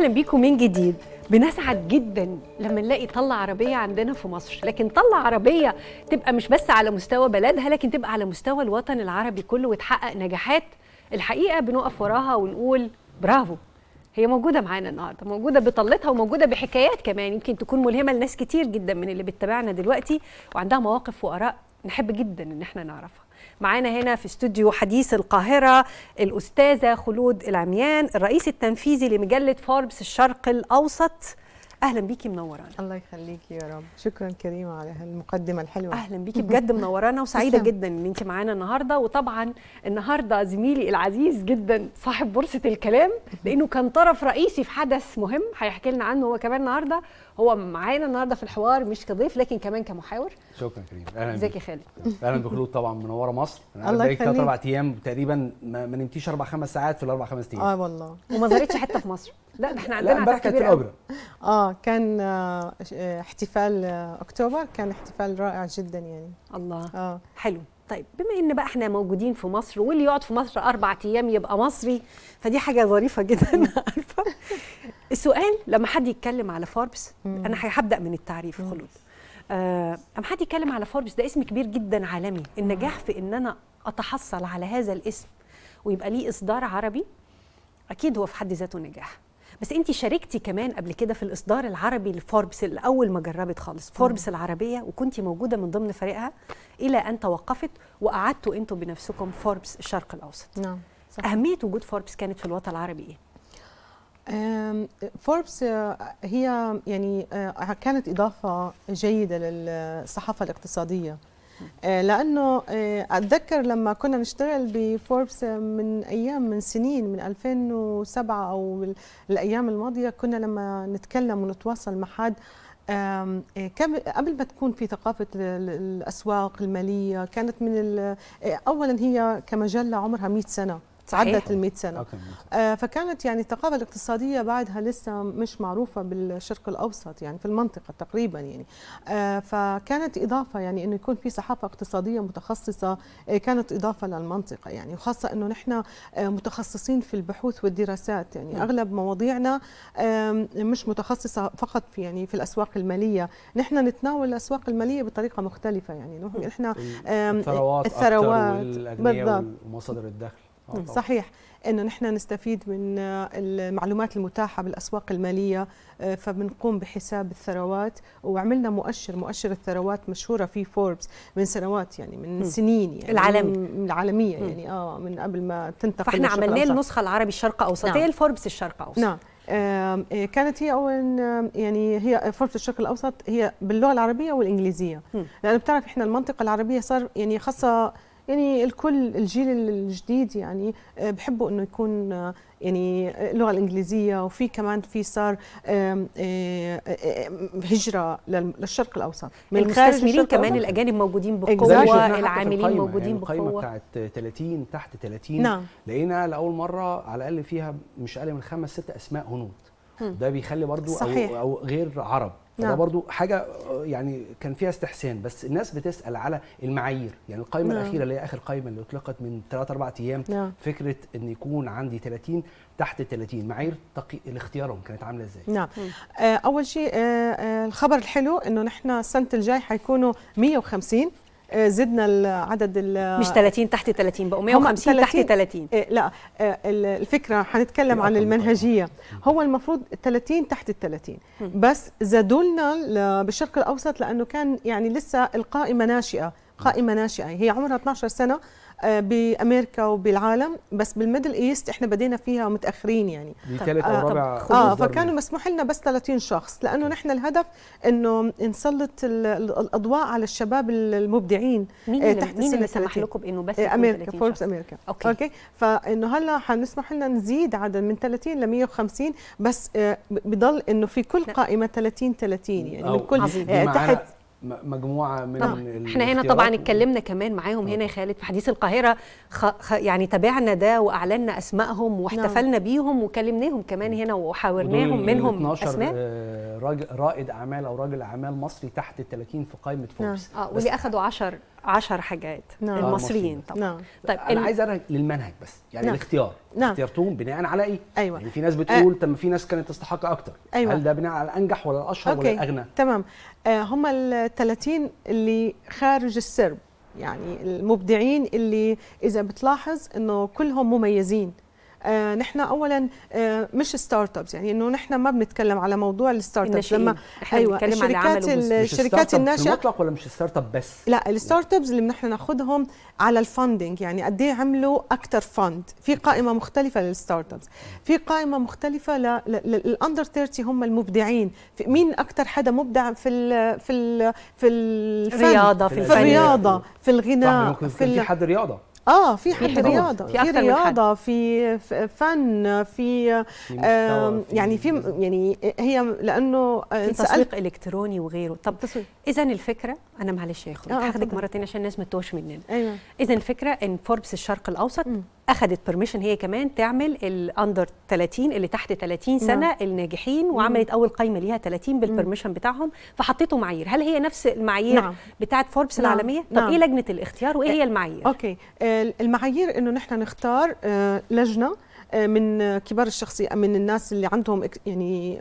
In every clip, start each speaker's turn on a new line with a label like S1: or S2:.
S1: اهلا بيكم من جديد بنسعد جدا لما نلاقي طلة عربية عندنا في مصر لكن طلة عربية تبقى مش بس على مستوى بلدها لكن تبقى على مستوى الوطن العربي كله وتحقق نجاحات الحقيقة بنقف وراها ونقول برافو هي موجودة معانا النهاردة موجودة بطلتها وموجودة بحكايات كمان يمكن تكون ملهمة لناس كتير جدا من اللي بتتابعنا دلوقتي وعندها مواقف وآراء نحب جدا ان احنا نعرفها معانا هنا في استوديو حديث القاهرة الأستاذة خلود العميان الرئيس التنفيذي لمجلة فوربس الشرق الأوسط
S2: اهلا بيكي منورانا الله يخليكي يا رب شكرا كريمه على هالمقدمه الحلوه اهلا بيكي بجد منورانا
S1: وسعيده جدا ان انت معانا النهارده وطبعا النهارده زميلي العزيز جدا صاحب بورصه الكلام لانه كان طرف رئيسي في حدث مهم هيحكي لنا عنه هو كمان النهارده هو معانا النهارده في الحوار مش كضيف لكن كمان كمحاور
S3: شكرا كريم اهلا ازيك يا خالد اهلا بخلود طبعا منوره مصر انا بقيت ثلاث اربع ايام تقريبا ما نمتيش اربع خمس ساعات في الاربع خمس ايام اه
S2: والله وما ظهرتش حته في مصر لا نحن احنا عندنا لا بركه الاوبرا اه كان آه، احتفال آه، اكتوبر كان احتفال رائع جدا يعني الله اه
S1: حلو طيب بما ان بقى احنا موجودين في مصر واللي يقعد في مصر اربع ايام يبقى مصري فدي حاجه ظريفه جدا عارفه السؤال لما حد يتكلم على فوربس انا هبدا من التعريف خلود آه حد يتكلم على فوربس ده اسم كبير جدا عالمي النجاح في ان انا اتحصل على هذا الاسم ويبقى ليه اصدار عربي اكيد هو في حد ذاته نجاح بس انت شاركتي كمان قبل كده في الاصدار العربي لفوربس الاول ما جربت خالص فوربس العربيه وكنت موجوده من ضمن فريقها الى ان توقفت وقعدتوا انتم بنفسكم فوربس الشرق الاوسط نعم صح. اهميه وجود فوربس كانت في الوطن العربي ايه
S2: فوربس هي يعني أه، كانت اضافه جيده للصحافه الاقتصاديه آه، لانه آه، اتذكر لما كنا نشتغل بفوربس آه، من ايام من سنين من 2007 او الايام الماضيه كنا لما نتكلم ونتواصل مع حد قبل ما تكون في ثقافة الأسواق المالية كانت من أولا هي كمجلة عمرها 100 سنة تعدت ال 100 سنه آه فكانت يعني الثقافه الاقتصاديه بعدها لسه مش معروفه بالشرق الاوسط يعني في المنطقه تقريبا يعني آه فكانت اضافه يعني انه يكون في صحافه اقتصاديه متخصصه آه كانت اضافه للمنطقه يعني وخاصه انه نحن آه، متخصصين في البحوث والدراسات يعني م. اغلب مواضيعنا مش متخصصه فقط في يعني في الاسواق الماليه نحن نتناول الاسواق الماليه بطريقه مختلفه يعني نحن الثروات الثروات بالضبط
S3: ومصادر الدخل
S2: آه، صحيح انه نحن نستفيد من المعلومات المتاحه بالاسواق الماليه آه، فبنقوم بحساب الثروات وعملنا مؤشر مؤشر الثروات مشهوره في فوربس من سنوات يعني من م. سنين يعني العالمي من العالميه م. يعني اه من قبل ما تنتقل فاحنا عملنا النسخه العربي الشرق اوسطيه نعم. الفوربس الشرق اوسط نعم آه، كانت هي اول يعني هي فرصه الشرق الاوسط هي باللغه العربيه والانجليزيه لانه بتعرف احنا المنطقه العربيه صار يعني خاصه يعني الكل الجيل الجديد يعني آه، بحبوا انه يكون آه، يعني آه، اللغه الانجليزيه وفي كمان في صار هجره للشرق الاوسط من المستثمرين كمان الاجانب موجودين بقوه العاملين يعني موجودين بقوه القائمه
S3: بتاعت 30 تحت 30 نعم. لقينا لاول مره على الاقل فيها مش اقل من خمس ست اسماء هنود ده بيخلي برضو صحيح. أو, او غير عرب نعم. ده برضو حاجه يعني كان فيها استحسان بس الناس بتسال على المعايير يعني القائمه نعم. الاخيره اللي هي اخر قائمه اللي اطلقت من 3 4 ايام نعم. فكره ان يكون عندي 30 تحت 30 معايير تقي... الاختيارهم كانت عامله ازاي
S2: نعم آه، اول شيء آه، آه، الخبر الحلو انه نحن السنه الجاي حيكونوا 150 آه، زدنا العدد مش 30 تحت 30 بقوا 150 تحت 30 آه، لا آه، الفكره هنتكلم عن المنهجيه هو المفروض 30 تحت ال 30 بس زادوا لنا بالشرق الاوسط لانه كان يعني لسه القائمه ناشئه قائمه ناشئه هي عمرها 12 سنه آه، بامريكا وبالعالم بس بالميدل ايست احنا بدينا فيها متاخرين يعني دي ثالث آه، او اه فكانوا مسموح لنا بس 30 شخص لانه نحن الهدف انه نسلط الاضواء على الشباب المبدعين مين آه، تحت مين اللي سمح لكم بانه بس امريكا فوربس امريكا اوكي, أوكي. فانه هلا حنسمح لنا نزيد عدد من 30 ل 150 بس آه بضل انه في كل قائمه 30 30 يعني من كل آه تحت
S3: مجموعه من طبعا احنا هنا طبعا
S2: اتكلمنا كمان
S1: معاهم هنا يا آه. خالد في حديث القاهره خ... خ... يعني تابعنا ده واعلنا اسمائهم واحتفلنا نعم. بيهم وكلمناهم كمان هنا وحاورناهم منهم اسماء اسماء
S3: آه، راجل رائد اعمال او راجل اعمال مصري تحت ال 30 في قائمه فوربس نعم. اه واللي
S1: اخذوا 10 عشر حاجات نعم. المصريين آه، طبعا طيب، نعم. طيب انا عايز
S3: ارجع للمنهج بس يعني نعم. الاختيار نعم. اختيارتهم
S2: بناء على ايه ايوه يعني في ناس بتقول آه. طب أه. في ناس كانت تستحق اكتر أيوة. هل ده بناء على الانجح ولا الاشهر أوكي. ولا الاغنى تمام آه هم ال 30 اللي خارج السرب يعني المبدعين اللي اذا بتلاحظ انه كلهم مميزين آه، نحن اولا آه مش ستارت ابس يعني انه نحن ما بنتكلم على موضوع الستارت ابس لما ايوه الشركات الشركات الناشئه مطلق ولا مش ستارت اب بس لا الستارت ابس اللي نحن ناخذهم على الفاندنج يعني قد ايه عملوا اكثر فند في قائمه مختلفه للستارت ابس في قائمه مختلفه للاندر 30 هم المبدعين مين اكثر حدا مبدع في ال في ال في الرياضه في, في الرياضه في الغناء في, في حد رياضه اه في حتى رياضه في, في رياضه في فن في آه يعني في يعني هي لانه في تسويق
S1: الكتروني وغيره طب اذا الفكره انا معلش يا اخوي آه, آه، هاخدك مره ثانيه عشان الناس ما مننا ايوه اذا الفكره ان فوربس الشرق الاوسط م. اخذت بيرميشن هي كمان تعمل الاندر 30 اللي تحت 30 نعم. سنه نعم. الناجحين وعملت اول قائمه ليها 30 بالبرميشن بتاعهم فحطيته معايير هل هي نفس المعايير نعم. بتاعه فوربس نعم. العالميه طب نعم. ايه لجنه الاختيار
S2: وايه هي المعايير اوكي المعايير انه نحن نختار آه، لجنه آه، من كبار الشخصية من الناس اللي عندهم يعني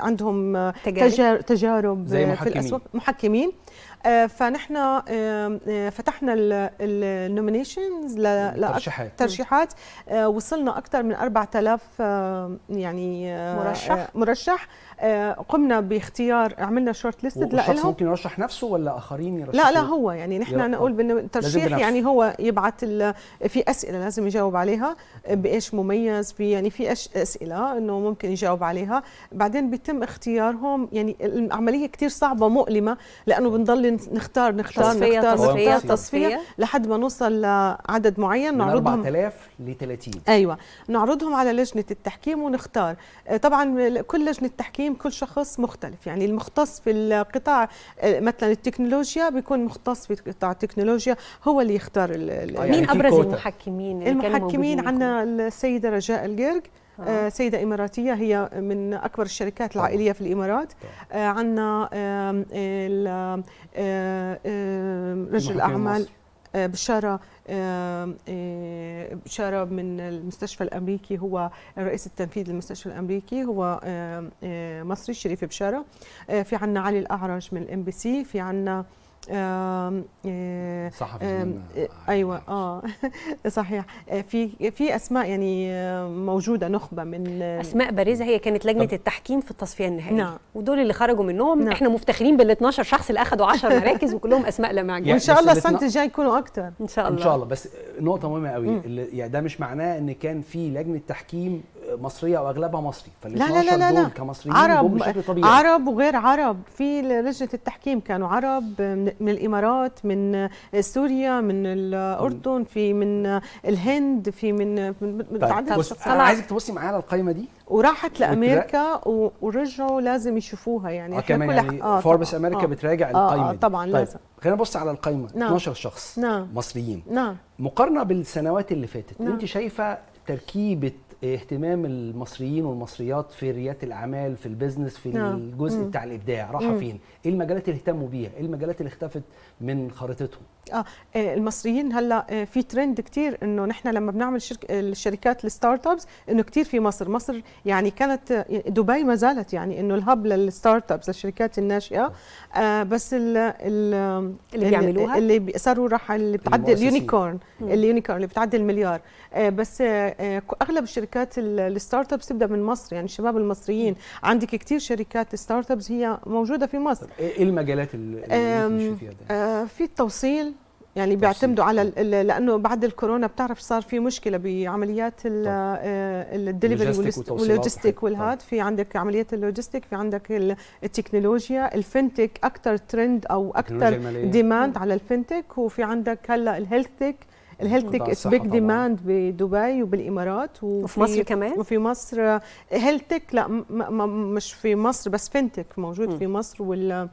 S2: عندهم تجارب, تجارب زي محكمين. في الأسواق محكمين آه، فنحن آه، فتحنا النومينيشنز للترشيحات ترشيحات آه، وصلنا اكثر من 4000 يعني مرشح مرشح قمنا باختيار عملنا شورت ليستد لهم ممكن
S3: يرشح نفسه ولا اخرين يرشحوا لا لا هو
S2: يعني نحن نقول بالترشيح يعني هو يبعث في اسئله لازم يجاوب عليها بايش مميز في يعني في اسئله انه ممكن يجاوب عليها بعدين بيتم اختيارهم يعني العمليه كثير صعبه مؤلمه لانه بنضل نختار نختار تصفية نختار تصفية, نختار تصفية لحد ما نوصل لعدد معين نعرضهم من 4000 ل 30 ايوه نعرضهم على لجنه التحكيم ونختار آه، طبعا كل لجنه تحكيم كل شخص مختلف يعني المختص في القطاع آه، مثلا التكنولوجيا بيكون مختص في قطاع التكنولوجيا هو اللي يختار آه، يعني مين ابرز المحكمين المحكمين عندنا السيده رجاء القرق آه. آه، سيدة إماراتية هي من أكبر الشركات العائلية في الإمارات عندنا آه، رجل أعمال بشارة بشارة من المستشفى الأمريكي هو الرئيس التنفيذي للمستشفى الأمريكي هو مصري شريف بشارة في عنا علي الأعرج من الام بي سي في عنا آه، صحفي آه، ايوه اه صحيح آه، في في اسماء يعني موجوده نخبه من اسماء بارزه هي كانت لجنه التحكيم في التصفيه النهائيه نعم. ودول اللي خرجوا
S1: منهم نعم. احنا مفتخرين بال 12 شخص اللي اخذوا 10 مراكز وكلهم اسماء لا معجزه وان يعني شاء الله السنه الجايه يكونوا
S2: اكتر ان شاء الله ان شاء الله
S3: بس نقطه مهمه قوي يعني ده مش معناه ان كان في لجنه تحكيم مصريه او اغلبها مصري فال لا لا لا لا كمصريين عرب بشكل طبيعي
S2: عرب وغير عرب في لجنه التحكيم كانوا عرب من الامارات من سوريا من الاردن في من الهند في من طيب عايزك تبصي معايا على القائمه دي وراحت لامريكا ورجعوا لازم يشوفوها يعني اه كمان يعني آه فوربس امريكا آه بتراجع آه القائمه آه طبعا طيب لازم
S3: خلينا نبص على القائمه نعم. 12 شخص نا. نعم. مصريين نعم. مقارنه بالسنوات اللي فاتت نعم. انت شايفه تركيبه إيه، اهتمام المصريين والمصريات في رياده الاعمال في البيزنس في نعم. الجزء مم. بتاع الابداع راحه فين ايه المجالات اللي اهتموا بيها ايه المجالات اللي اختفت من خريطتهم
S2: آه،, اه المصريين هلا آه، في ترند كثير انه نحن لما بنعمل شرك الشركات الستارت ابس انه كثير في مصر مصر يعني كانت آه، دبي ما زالت يعني انه الهب للستارت ابس للشركات الناشئه آه بس ال ال اللي بيعملوها اللي صاروا راح اللي بتعدي اليونيكورن اليونيكورن اللي بتعدي المليار آه بس آه اغلب الشركات الستارت ابس تبدا من مصر يعني الشباب المصريين عندك كثير شركات ستارت ابس هي موجوده في مصر إيه-, ايه
S3: المجالات اللي, اللي فيها
S2: ده؟ في التوصيل يعني بيعتمدوا على لانه بعد الكورونا بتعرف صار في مشكله بعمليات الدليفري آه، واللوجيستيك والهاد في عندك عمليه اللوجيستيك في عندك التكنولوجيا الفنتك اكثر ترند او اكثر ديماند على الفنتك وفي عندك هلا الهيلثك الهيلثك اتس بيج ديماند بدبي وبالامارات وفي مصر كمان وفي مصر هيلثك آه، لا مش في مصر بس فنتك موجود م. في مصر وال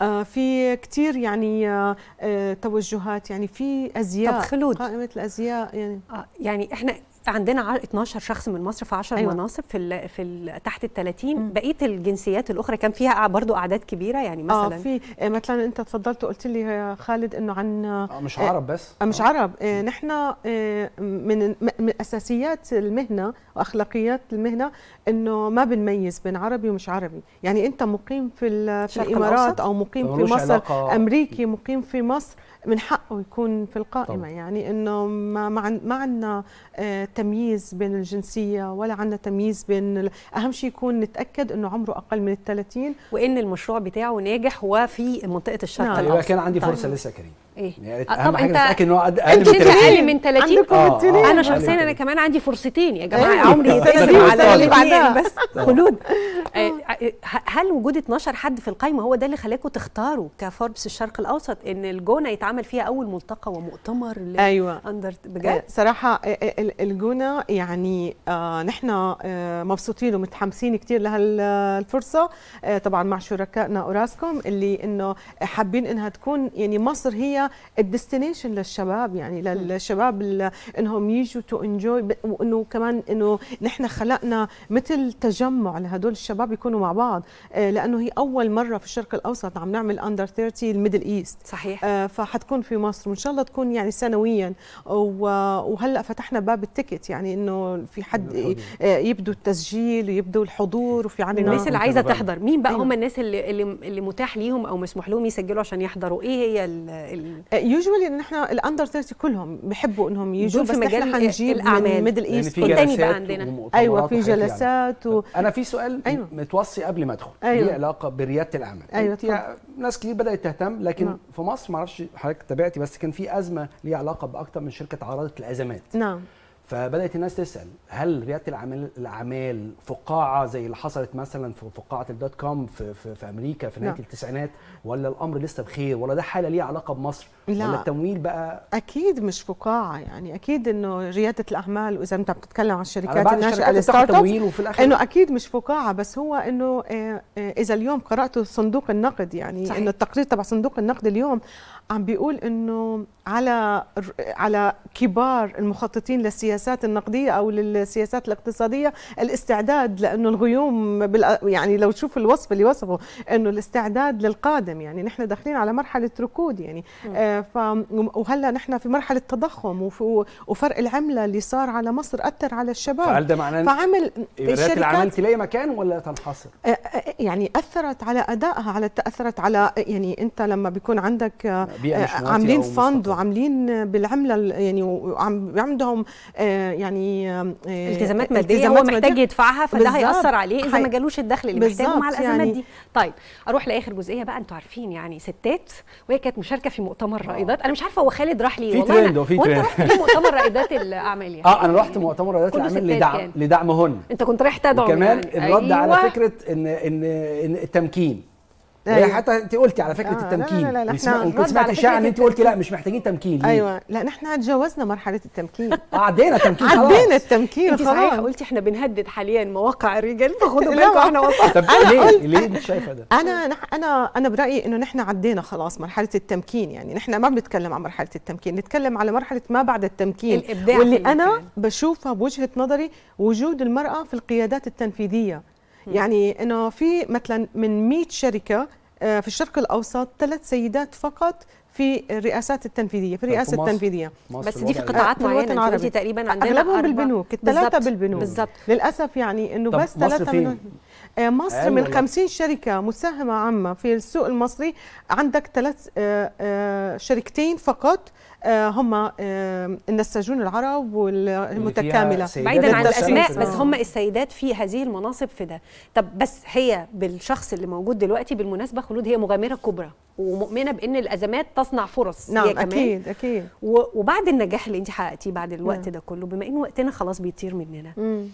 S2: آه، في كثير يعني آه، آه، توجهات يعني في ازياء طب خلود قائمه الازياء يعني يعني احنا عندنا 12
S1: شخص من مصر في 10 أيوة. مناصب في الـ في الـ تحت ال 30 بقيه الجنسيات الاخرى كان فيها
S2: برضو اعداد كبيره يعني آه، مثلا اه في مثلا انت تفضلت وقلت لي يا آه، خالد انه عن آه، مش عرب بس آه مش عرب نحن آه من, من اساسيات المهنه واخلاقيات المهنه انه ما بنميز بين عربي ومش عربي يعني انت مقيم في, في الامارات الأوسط. او مقيم في مصر علاقة. امريكي مقيم في مصر من حقه يكون في القائمه طبعا. يعني انه ما ما عندنا آه، تمييز بين الجنسيه ولا عندنا تمييز بين اهم شيء يكون نتاكد انه عمره اقل من ال 30 وان المشروع بتاعه ناجح وفي منطقه الشرق نعم. الاوسط كان عندي طيب. فرصه طيب. لسه كريم ايه
S3: يعني آه، انت حاجه تتاكد ان هو اقل من 30 اقل من
S1: 30 آه،, آه انا شخصيا انا كمان عندي فرصتين يا جماعه إيه عمري على بعدها بس خلود آه، هل وجود 12 حد في القايمه هو ده اللي خلاكم تختاروا كفوربس الشرق الاوسط ان الجونه يتعمل فيها اول ملتقى ومؤتمر ايوه اندر بجد
S2: صراحه الجونه يعني نحن مبسوطين ومتحمسين كثير لهالفرصه طبعا مع شركائنا اوراسكوم اللي انه حابين انها تكون يعني مصر هي الديستنيشن للشباب يعني للشباب انهم يجوا تو انجوي وانه كمان انه نحن خلقنا مثل تجمع لهدول الشباب يكونوا مع بعض آه، لانه هي اول مره في الشرق الاوسط عم نعمل اندر 30 الميدل ايست صحيح آه، فحتكون في مصر وان شاء الله تكون يعني سنويا وهلا فتحنا باب التيكت يعني انه في حد آه، يبدو التسجيل ويبدو الحضور وفي عندنا الناس اللي عايزه تحضر مين بقى أيوة. هم الناس
S1: اللي اللي متاح ليهم او مسموح لهم يسجلوا عشان يحضروا ايه هي ال
S2: يوجوالي آه، ان احنا الاندر 30 كلهم بحبوا انهم يجوا بس احنا نجيب الاعمال من ميدل ايست يعني في جلسات عندنا ايوه في يعني. جلسات يعني. و...
S3: انا في سؤال أيوة. متوصي قبل ما ادخل أيوة. ليه علاقه برياده الاعمال أيوة يعني ناس كتير بدات تهتم لكن نعم. في مصر ما اعرفش حضرتك تابعتي بس كان في ازمه ليها علاقه باكثر من شركه عرضت الازمات نعم فبدات الناس تسال هل رياده الاعمال الاعمال فقاعه زي اللي حصلت مثلا في فقاعه الدوت كوم في, في, في امريكا في نهايه نعم. التسعينات ولا الامر لسه بخير ولا ده حاله ليها علاقه بمصر لا ولا التمويل
S2: بقى اكيد مش فقاعه يعني اكيد انه رياده الاعمال واذا انت بتتكلم عن الشركات الناشئه الستارت اب انه اكيد مش فقاعه بس هو انه آه، آه، اذا اليوم قرات صندوق النقد يعني صحيح. انه التقرير تبع صندوق النقد اليوم عم بيقول انه على على كبار المخططين للسياسات النقديه او للسياسات الاقتصاديه الاستعداد لانه الغيوم يعني لو تشوف الوصف اللي وصفه انه الاستعداد للقادم يعني نحن داخلين على مرحله ركود يعني م. ف وهلا نحن في مرحله تضخم وفرق العمله اللي صار على مصر اثر على الشباب فهل ده معناه فعمل إيه، الشركات العمل
S3: تلاقي مكان ولا تنحصر؟
S2: يعني اثرت على ادائها على تاثرت على يعني انت لما بيكون عندك عاملين فند وعاملين بالعمله يعني عندهم يعني التزامات ماديه هو محتاج يدفعها فده هياثر عليه اذا ما جالوش الدخل اللي محتاجه مع الازمات يعني دي طيب
S1: اروح لاخر جزئيه بقى انتوا عارفين يعني ستات وهي كانت مشاركه في مؤتمر الرائدات انا مش عارفه هو خالد راح ليه في ترند وفي ترند وانت رحت مؤتمر رائدات الاعمال يعني
S3: اه انا رحت مؤتمر رائدات الاعمال لدعم يعني. لدعمهن
S1: انت كنت رايح تدعم كمان يعني. الرد أيوة. على
S3: فكره ان ان, إن التمكين أيوة. حتى انت قلتي على فكره آه التمكين لا لا لا يعني احنا كنت سمعت اشاعه ان انت قلتي لا مش محتاجين تمكين ليه؟ ايوه
S2: لا احنا تجاوزنا مرحله التمكين عدينا التمكين خلاص عدينا التمكين انت صحيح قلتي احنا بنهدد حاليا مواقع الرجال فخدوا بالكم احنا وصلنا طب ليه ليه مش شايفه ده؟ انا انا انا برايي انه نحن عدينا خلاص مرحله التمكين يعني نحن ما بنتكلم عن مرحله التمكين نتكلم على مرحله ما بعد التمكين الابداع واللي انا بشوفها بوجهه نظري وجود المراه في القيادات التنفيذيه يعني انه في مثلا من 100 شركه آه، في الشرق الاوسط ثلاث سيدات فقط في الرئاسات التنفيذيه في الرئاسه التنفيذيه مصر بس دي في آه، قطاعات معينه انت تقريبا عندنا اغلبهم بالبنوك الثلاثه بالبنوك بالزبط. للاسف يعني انه بس ثلاثه منهم آه، مصر من 50 شركة مساهمة عامة في السوق المصري عندك ثلاث آه، آه، شركتين فقط هم النساجون العرب والمتكامله بعيدا عن الاسماء بس هم
S1: السيدات في هذه المناصب في ده طب بس هي بالشخص اللي موجود دلوقتي بالمناسبه خلود هي مغامره كبرى ومؤمنه بان الازمات تصنع فرص نعم هي كمان اكيد اكيد وبعد النجاح اللي انت حققتيه بعد الوقت نعم. ده كله بما ان وقتنا خلاص بيطير مننا مم.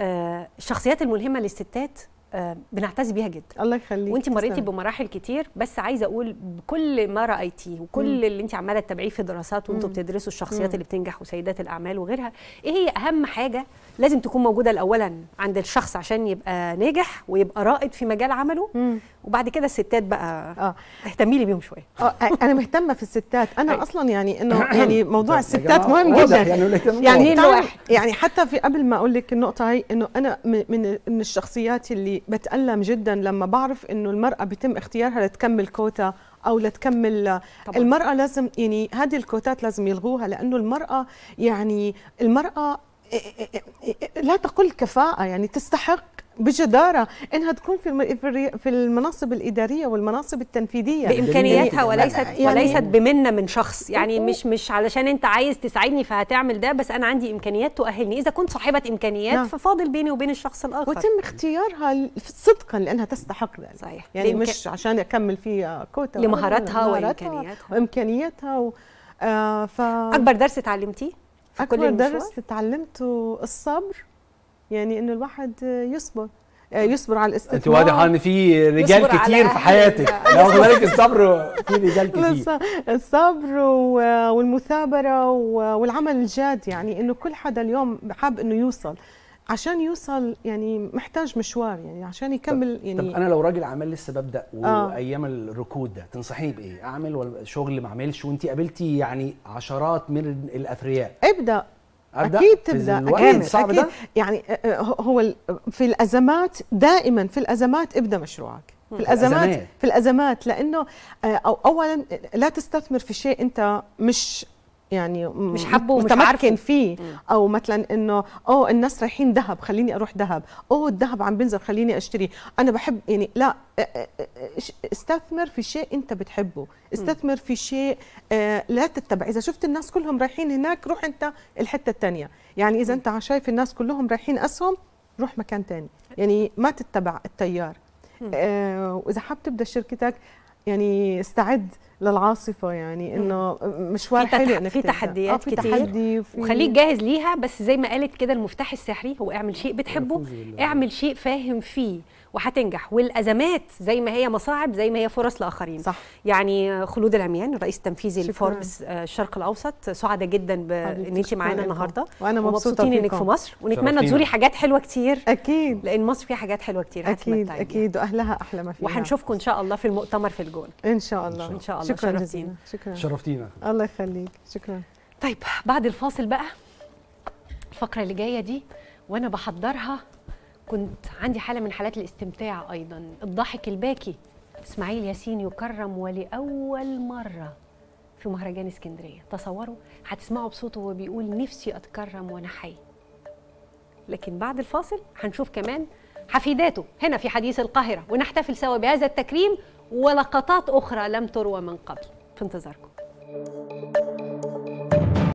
S1: آه، الشخصيات الملهمه للستات آه، بنعتز بيها جدا الله يخليك وانت مريتي بمراحل كتير بس عايزه اقول بكل ما رايتيه وكل مم. اللي انت عماله تتابعيه في دراسات وانتم بتدرسوا الشخصيات مم. اللي بتنجح وسيدات الاعمال وغيرها ايه هي اهم حاجه لازم تكون موجوده الاولا عند الشخص عشان يبقى ناجح ويبقى رائد في مجال عمله مم.
S2: وبعد كده الستات بقى اه اهتمي لي بيهم شويه اه انا مهتمه في الستات انا اصلا يعني انه يعني موضوع الستات مهم جدا يعني يعني يعني حتى في قبل ما اقول لك النقطه هي انه انا من من الشخصيات اللي بتالم جدا لما بعرف انه المراه بيتم اختيارها لتكمل كوتا او لتكمل طبعا. المراه لازم يعني هذه الكوتات لازم يلغوها لانه المراه يعني المراه لا تقل كفاءه يعني تستحق بجداره انها تكون في في المناصب الاداريه والمناصب التنفيذيه بامكانياتها وليست يعني وليست
S1: بمنه من شخص يعني مش مش علشان انت عايز تساعدني فهتعمل ده بس انا عندي امكانيات تؤهلني اذا كنت صاحبه امكانيات نعم.
S2: ففاضل بيني وبين الشخص الاخر وتم اختيارها صدقا لانها تستحق ذلك صحيح يعني بإمكان... مش عشان اكمل فيها كوتا لمهاراتها وامكانياتها وامكانياتها و... آه ف... اكبر درس اتعلمتيه اكبر درس تعلمته الصبر يعني انه الواحد يصبر آه، يصبر على الاستثمار انت واضح ان في رجال كتير في حياتك
S3: لو واخد بالك الصبر في رجال كتير
S2: الصبر والمثابره والعمل الجاد يعني انه كل حدا اليوم حاب انه يوصل عشان يوصل يعني محتاج مشوار يعني عشان يكمل يعني طب انا
S3: لو راجل عمل لسه ببدا آه. وايام آه. الركود ده تنصحيني بايه اعمل ولا شغل ما اعملش وانت قابلتي يعني عشرات من الاثرياء ابدا ابدا اكيد تبدا اكيد صعب أكيد. ده؟
S2: يعني آه، آه، هو في الازمات دائما في الازمات ابدا مشروعك في الازمات في الازمات لانه آه، او اولا لا تستثمر في شيء انت مش يعني مش حابه ومش متمكن فيه او مثلا انه او الناس رايحين ذهب خليني اروح ذهب او الذهب عم بينزل خليني اشتري انا بحب يعني لا استثمر في شيء انت بتحبه استثمر في شيء آه، لا تتبع اذا شفت الناس كلهم رايحين هناك روح انت الحته الثانيه يعني اذا انت شايف الناس كلهم رايحين اسهم روح مكان ثاني يعني ما تتبع التيار آه، واذا حاب تبدا شركتك يعني استعد للعاصفه يعني انه مشوار حلو انك في تحديات آه، في كتير تحدي وخليك
S1: جاهز ليها بس زي ما قالت كده المفتاح السحري هو اعمل شيء بتحبه اعمل شيء فاهم فيه وهتنجح والازمات زي ما هي مصاعب زي ما هي فرص لاخرين صح. يعني خلود العميان الرئيس التنفيذي لفوربس آه، الشرق الاوسط سعدة جدا بان انت معانا النهارده وانا مبسوطه انك في مصر ونتمنى تزوري حاجات حلوه كتير اكيد لان مصر فيها حاجات حلوه كتير اكيد يعني.
S2: اكيد واهلها احلى ما فيها وهنشوفكم
S1: ان شاء الله في المؤتمر في الجون ان شاء الله ان شاء الله شكرا شرفتينا شكرا شرفتينا الله يخليك شكرا طيب بعد الفاصل بقى الفقره اللي جايه دي وانا بحضرها كنت عندي حاله من حالات الاستمتاع ايضا الضحك الباكي اسماعيل ياسين يكرم ولاول مره في مهرجان اسكندريه تصوروا هتسمعوا بصوته وهو بيقول نفسي اتكرم وانا حي لكن بعد الفاصل هنشوف كمان حفيداته هنا في حديث القاهره ونحتفل سوا بهذا التكريم ولقطات اخرى لم تروى من قبل في انتظاركم